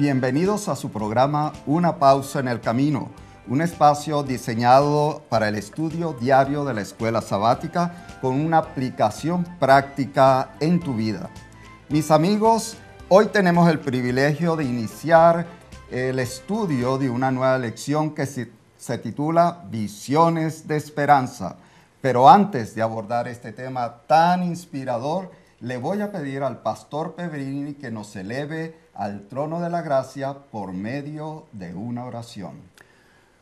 Bienvenidos a su programa Una pausa en el camino, un espacio diseñado para el estudio diario de la escuela sabática con una aplicación práctica en tu vida. Mis amigos, hoy tenemos el privilegio de iniciar el estudio de una nueva lección que se, titula Visiones de Esperanza. Pero antes de abordar este tema tan inspirador, le voy a pedir al pastor Pebrini que nos eleve al trono de la gracia por medio de una oración.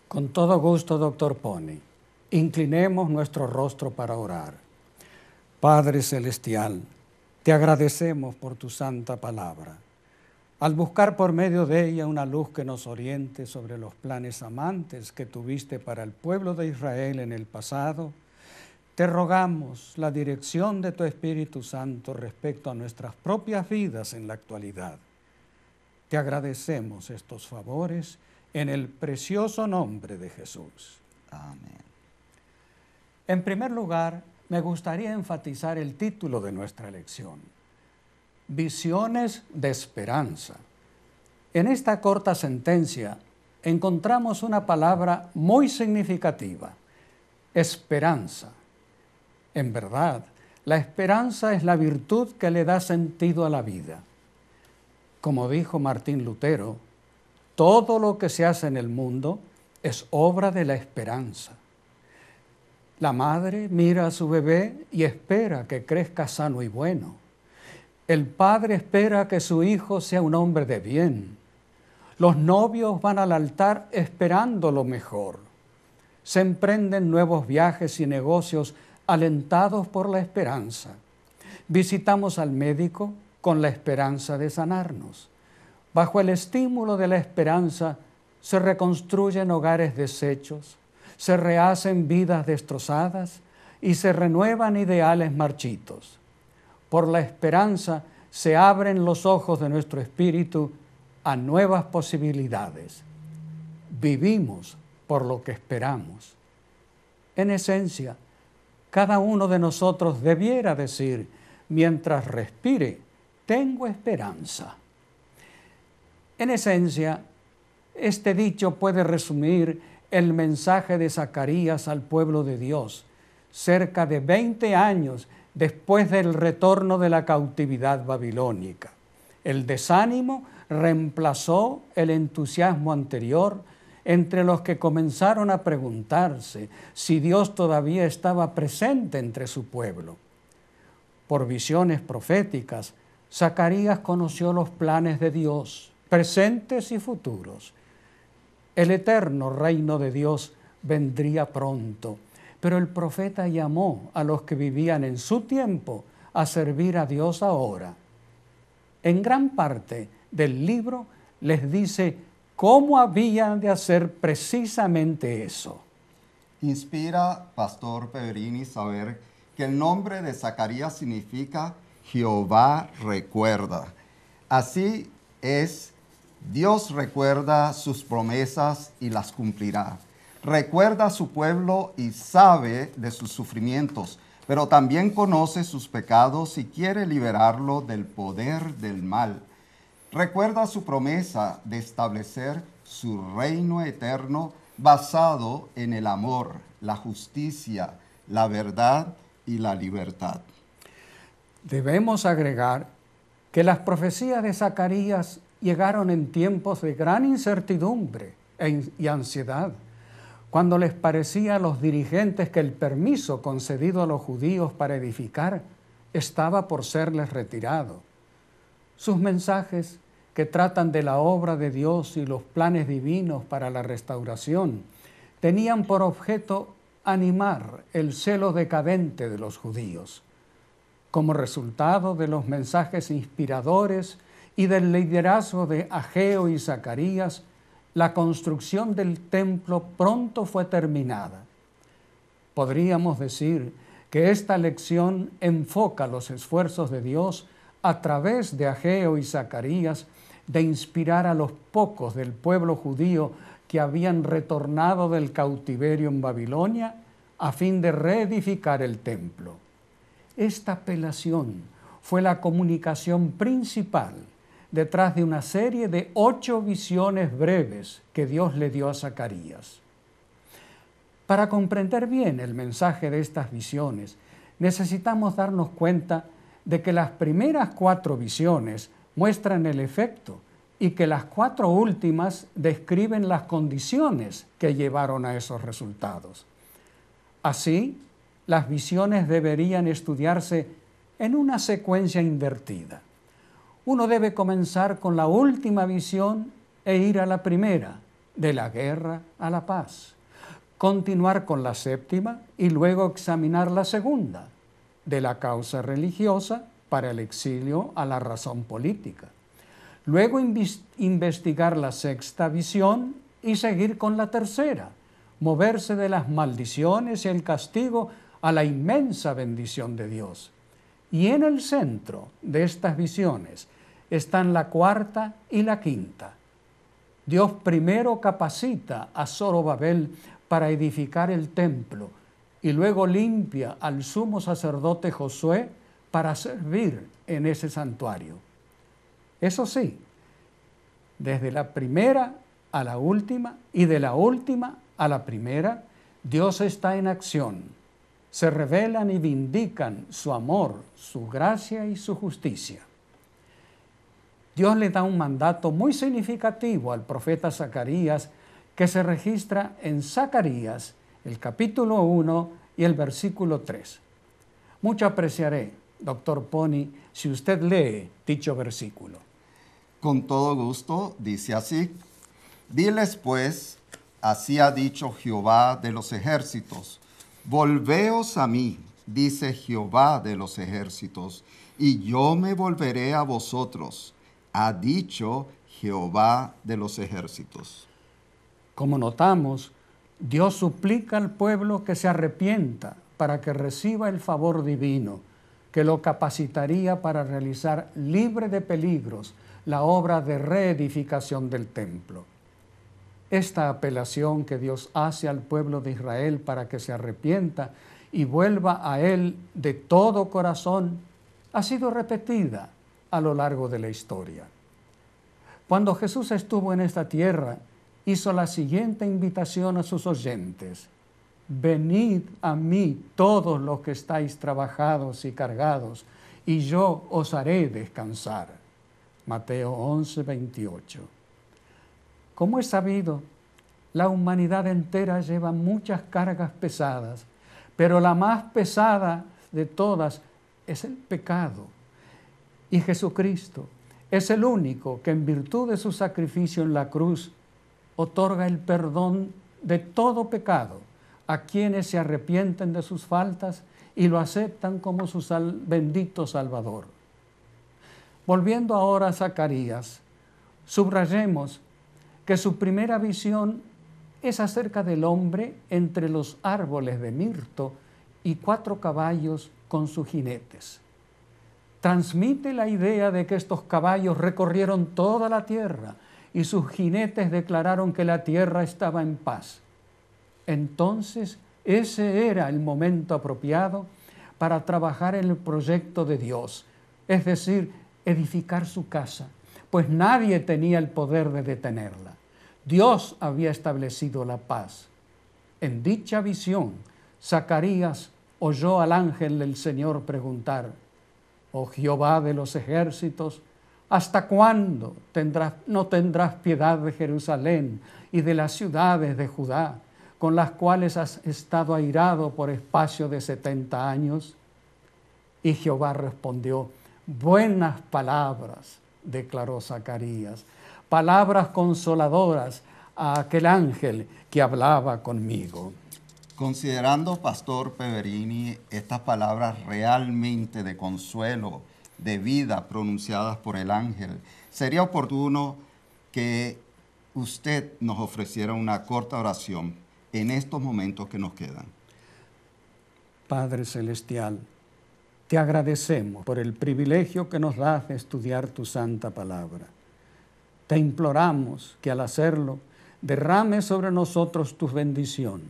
Con todo gusto, doctor Pony, inclinemos nuestro rostro para orar. Padre Celestial, te agradecemos por tu santa palabra. Al buscar por medio de ella una luz que nos oriente sobre los planes amantes que tuviste para el pueblo de Israel en el pasado, te rogamos la dirección de tu Espíritu Santo respecto a nuestras propias vidas en la actualidad. Te agradecemos estos favores en el precioso nombre de Jesús. Amén. En primer lugar, me gustaría enfatizar el título de nuestra lección, Visiones de Esperanza. En esta corta sentencia encontramos una palabra muy significativa, esperanza. En verdad, la esperanza es la virtud que le da sentido a la vida. Como dijo Martín Lutero, todo lo que se hace en el mundo es obra de la esperanza. La madre mira a su bebé y espera que crezca sano y bueno. El padre espera que su hijo sea un hombre de bien. Los novios van al altar esperando lo mejor. Se emprenden nuevos viajes y negocios alentados por la esperanza. Visitamos al médico con la esperanza de sanarnos. Bajo el estímulo de la esperanza se reconstruyen hogares deshechos, se rehacen vidas destrozadas y se renuevan ideales marchitos. Por la esperanza se abren los ojos de nuestro espíritu a nuevas posibilidades. Vivimos por lo que esperamos. En esencia, cada uno de nosotros debiera decir, mientras respire, tengo esperanza. En esencia, este dicho puede resumir el mensaje de Zacarías al pueblo de Dios, cerca de 20 años después del retorno de la cautividad babilónica. El desánimo reemplazó el entusiasmo anterior entre los que comenzaron a preguntarse si Dios todavía estaba presente entre su pueblo. Por visiones proféticas, Zacarías conoció los planes de Dios, presentes y futuros. El eterno reino de Dios vendría pronto. Pero el profeta llamó a los que vivían en su tiempo a servir a Dios ahora. En gran parte del libro les dice cómo habían de hacer precisamente eso. Inspira, Pastor Peverini, saber que el nombre de Zacarías significa Jehová recuerda. Así es, Dios recuerda sus promesas y las cumplirá. Recuerda a su pueblo y sabe de sus sufrimientos, pero también conoce sus pecados y quiere liberarlo del poder del mal. Recuerda su promesa de establecer su reino eterno basado en el amor, la justicia, la verdad y la libertad. Debemos agregar que las profecías de Zacarías llegaron en tiempos de gran incertidumbre e y ansiedad, cuando les parecía a los dirigentes que el permiso concedido a los judíos para edificar estaba por serles retirado. Sus mensajes que tratan de la obra de Dios y los planes divinos para la restauración tenían por objeto animar el celo decadente de los judíos como resultado de los mensajes inspiradores y del liderazgo de Ageo y Zacarías, la construcción del templo pronto fue terminada. Podríamos decir que esta lección enfoca los esfuerzos de Dios a través de Ageo y Zacarías de inspirar a los pocos del pueblo judío que habían retornado del cautiverio en Babilonia a fin de reedificar el templo. Esta apelación fue la comunicación principal detrás de una serie de ocho visiones breves que Dios le dio a Zacarías. Para comprender bien el mensaje de estas visiones, necesitamos darnos cuenta de que las primeras cuatro visiones muestran el efecto y que las cuatro últimas describen las condiciones que llevaron a esos resultados. Así, las visiones deberían estudiarse en una secuencia invertida. Uno debe comenzar con la última visión e ir a la primera, de la guerra a la paz. Continuar con la séptima y luego examinar la segunda, de la causa religiosa para el exilio a la razón política. Luego investigar la sexta visión y seguir con la tercera, moverse de las maldiciones y el castigo a la inmensa bendición de Dios. Y en el centro de estas visiones están la cuarta y la quinta. Dios primero capacita a Zorobabel para edificar el templo y luego limpia al sumo sacerdote Josué para servir en ese santuario. Eso sí, desde la primera a la última y de la última a la primera, Dios está en acción se revelan y vindican su amor, su gracia y su justicia. Dios le da un mandato muy significativo al profeta Zacarías que se registra en Zacarías, el capítulo 1 y el versículo 3. Mucho apreciaré, doctor Pony, si usted lee dicho versículo. Con todo gusto, dice así. Diles pues, así ha dicho Jehová de los ejércitos Volveos a mí, dice Jehová de los ejércitos, y yo me volveré a vosotros, ha dicho Jehová de los ejércitos. Como notamos, Dios suplica al pueblo que se arrepienta para que reciba el favor divino, que lo capacitaría para realizar libre de peligros la obra de reedificación del templo esta apelación que Dios hace al pueblo de Israel para que se arrepienta y vuelva a Él de todo corazón ha sido repetida a lo largo de la historia. Cuando Jesús estuvo en esta tierra, hizo la siguiente invitación a sus oyentes. Venid a mí todos los que estáis trabajados y cargados, y yo os haré descansar. Mateo 11, 28. Como es sabido, la humanidad entera lleva muchas cargas pesadas, pero la más pesada de todas es el pecado. Y Jesucristo es el único que en virtud de su sacrificio en la cruz otorga el perdón de todo pecado a quienes se arrepienten de sus faltas y lo aceptan como su bendito Salvador. Volviendo ahora a Zacarías, subrayemos que su primera visión es acerca del hombre entre los árboles de mirto y cuatro caballos con sus jinetes. Transmite la idea de que estos caballos recorrieron toda la tierra y sus jinetes declararon que la tierra estaba en paz. Entonces, ese era el momento apropiado para trabajar en el proyecto de Dios, es decir, edificar su casa, pues nadie tenía el poder de detenerla. Dios había establecido la paz. En dicha visión, Zacarías oyó al ángel del Señor preguntar, Oh Jehová de los ejércitos, ¿hasta cuándo no tendrás piedad de Jerusalén y de las ciudades de Judá, con las cuales has estado airado por espacio de setenta años? Y Jehová respondió, Buenas palabras, declaró Zacarías palabras consoladoras a aquel ángel que hablaba conmigo. Considerando, Pastor Peverini, estas palabras realmente de consuelo, de vida, pronunciadas por el ángel, sería oportuno que usted nos ofreciera una corta oración en estos momentos que nos quedan. Padre Celestial, te agradecemos por el privilegio que nos das de estudiar tu santa palabra te imploramos que al hacerlo derrame sobre nosotros tu bendición.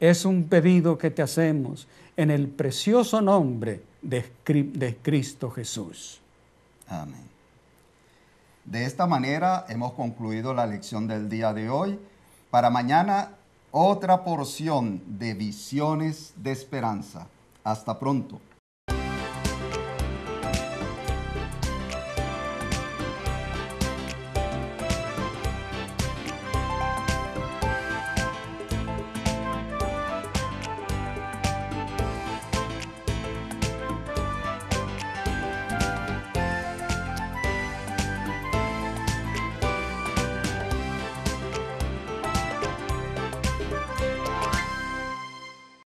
Es un pedido que te hacemos en el precioso nombre de, Cristo Jesús. Amén. De esta manera hemos concluido la lección del día de hoy. Para mañana otra porción de visiones de esperanza. Hasta pronto.